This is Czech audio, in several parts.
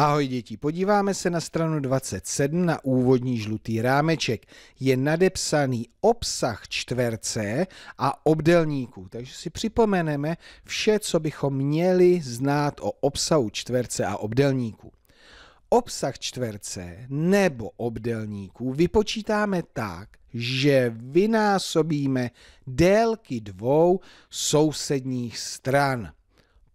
Ahoj děti, podíváme se na stranu 27 na úvodní žlutý rámeček. Je nadepsaný obsah čtverce a obdelníků, takže si připomeneme vše, co bychom měli znát o obsahu čtverce a obdelníků. Obsah čtverce nebo obdelníků vypočítáme tak, že vynásobíme délky dvou sousedních stran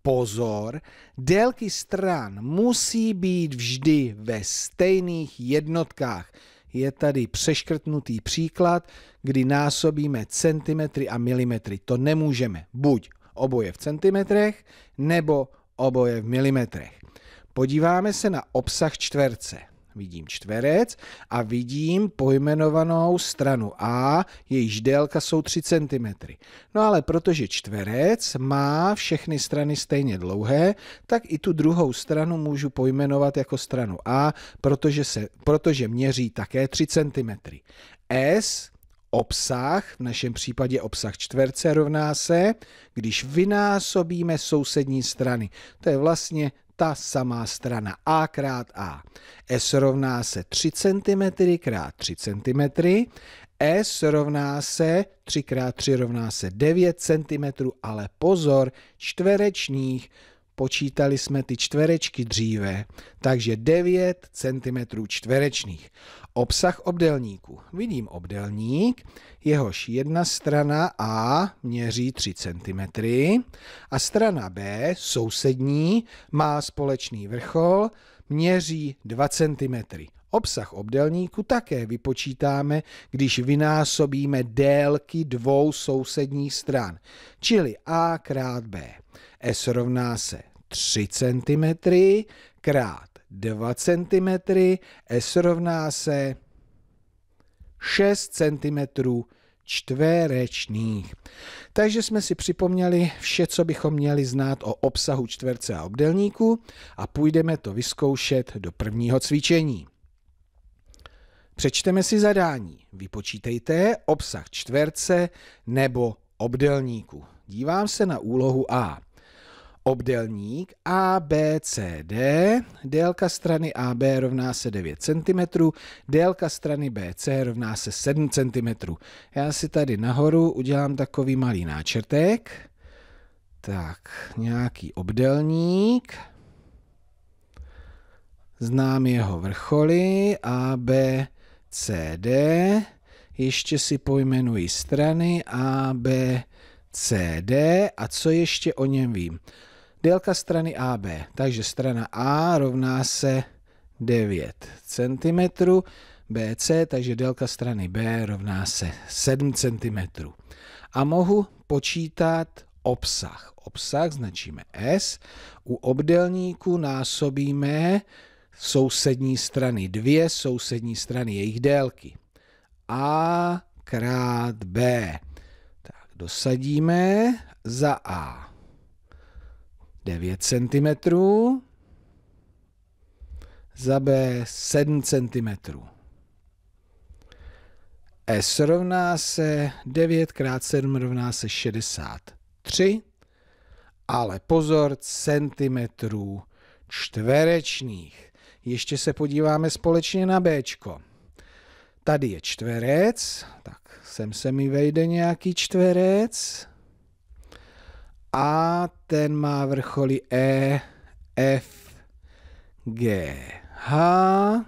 pozor, délky stran musí být vždy ve stejných jednotkách. Je tady přeškrtnutý příklad, kdy násobíme centimetry a milimetry. To nemůžeme. Buď oboje v centimetrech, nebo oboje v milimetrech. Podíváme se na obsah čtverce vidím čtverec a vidím pojmenovanou stranu A, jejíž délka jsou 3 cm. No ale protože čtverec má všechny strany stejně dlouhé, tak i tu druhou stranu můžu pojmenovat jako stranu A, protože, se, protože měří také 3 cm. S obsah, v našem případě obsah čtverce rovná se, když vynásobíme sousední strany. To je vlastně ta samá strana A krát A. S rovná se 3 cm krát 3 cm. S rovná se 3 krát 3 rovná se 9 cm, ale pozor, čtverečních počítali jsme ty čtverečky dříve, takže 9 cm čtverečných. Obsah obdelníku. Vidím obdelník, jehož jedna strana A měří 3 cm a strana B, sousední, má společný vrchol, měří 2 cm. Obsah obdelníku také vypočítáme, když vynásobíme délky dvou sousedních stran, čili A krát B. S rovná se 3 cm krát 2 cm, S rovná se 6 cm čtverečných. Takže jsme si připomněli vše, co bychom měli znát o obsahu čtverce a obdelníku a půjdeme to vyzkoušet do prvního cvičení. Přečteme si zadání. Vypočítejte obsah čtverce nebo obdelníku. Dívám se na úlohu A. Obdelník ABCD, délka strany AB rovná se 9 cm, délka strany BC rovná se 7 cm. Já si tady nahoru udělám takový malý náčrtek. Tak, nějaký obdelník. Znám jeho vrcholy A, B, CD, ještě si pojmenuji strany A, B, C, D a co ještě o něm vím. Délka strany AB, takže strana A rovná se 9 cm, BC, takže délka strany B rovná se 7 cm. A mohu počítat obsah. Obsah značíme S, u obdelníku násobíme sousední strany dvě sousední strany jejich délky. A krát B. Tak dosadíme za A. 9 cm, za B 7 cm. S rovná se 9 krát 7 rovná se 63, ale pozor centimetrů čtverečných. Ještě se podíváme společně na B. Tady je čtverec, tak sem se mi vejde nějaký čtverec. A ten má vrcholy E, F, G, H.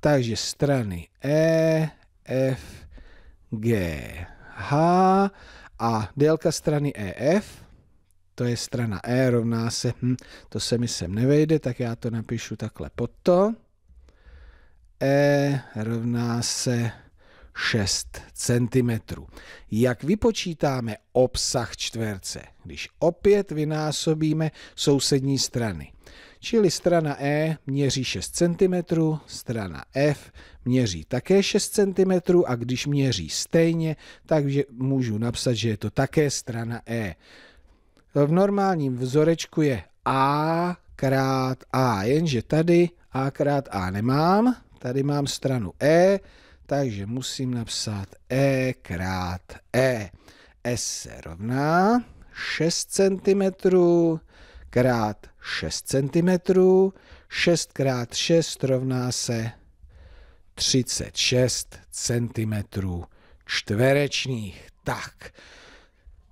Takže strany E, F, G, H a délka strany EF to je strana E, rovná se, hm, to se mi sem nevejde, tak já to napíšu takhle pod to. E rovná se 6 cm. Jak vypočítáme obsah čtverce? Když opět vynásobíme sousední strany. Čili strana E měří 6 cm, strana F měří také 6 cm a když měří stejně, takže můžu napsat, že je to také strana E v normálním vzorečku je a krát a, jenže tady a krát a nemám, tady mám stranu e, takže musím napsat e krát e. S se rovná 6 cm krát 6 cm, 6 krát 6 rovná se 36 cm čtverečních. Tak,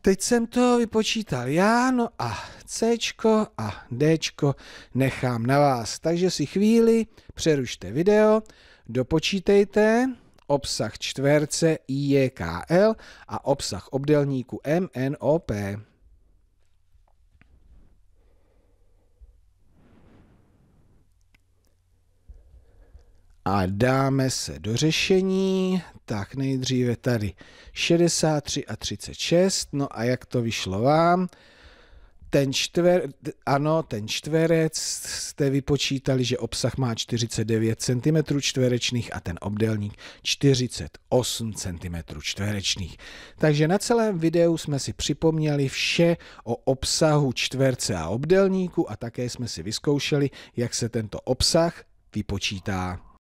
Teď jsem to vypočítal já, no a C a D nechám na vás. Takže si chvíli přerušte video, dopočítejte obsah čtverce IJKL a obsah obdelníku MNOP. a dáme se do řešení. Tak nejdříve tady 63 a 36. No a jak to vyšlo vám? Ten čtver, ano, ten čtverec jste vypočítali, že obsah má 49 cm čtverečných a ten obdélník 48 cm čtverečných. Takže na celém videu jsme si připomněli vše o obsahu čtverce a obdélníku a také jsme si vyzkoušeli, jak se tento obsah vypočítá.